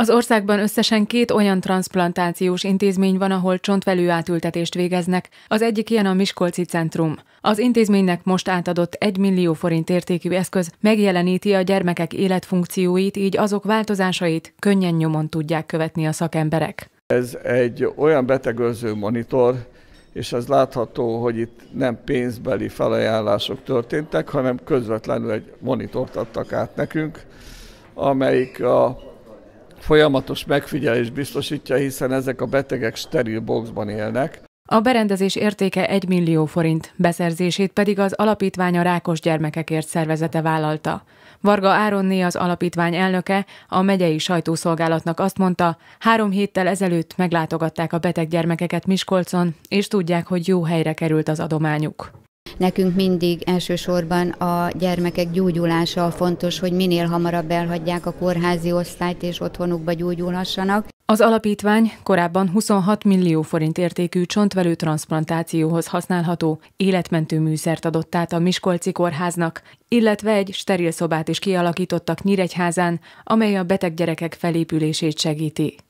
Az országban összesen két olyan transplantációs intézmény van, ahol csontvelő átültetést végeznek, az egyik ilyen a Miskolci Centrum. Az intézménynek most átadott 1 millió forint értékű eszköz megjeleníti a gyermekek életfunkcióit, így azok változásait könnyen nyomon tudják követni a szakemberek. Ez egy olyan betegőző monitor, és ez látható, hogy itt nem pénzbeli felajánlások történtek, hanem közvetlenül egy monitort adtak át nekünk, amelyik a folyamatos megfigyelés biztosítja, hiszen ezek a betegek steril boxban élnek. A berendezés értéke 1 millió forint, beszerzését pedig az alapítvány a rákos gyermekekért szervezete vállalta. Varga Áronné az alapítvány elnöke a megyei sajtószolgálatnak azt mondta, három héttel ezelőtt meglátogatták a beteg gyermekeket Miskolcon, és tudják, hogy jó helyre került az adományuk. Nekünk mindig elsősorban a gyermekek gyógyulása fontos, hogy minél hamarabb elhagyják a kórházi osztályt és otthonukba gyógyulhassanak. Az alapítvány korábban 26 millió forint értékű csontvelő transplantációhoz használható életmentő műszert adott át a Miskolci Kórháznak, illetve egy steril szobát is kialakítottak Nyíregyházán, amely a beteg gyerekek felépülését segíti.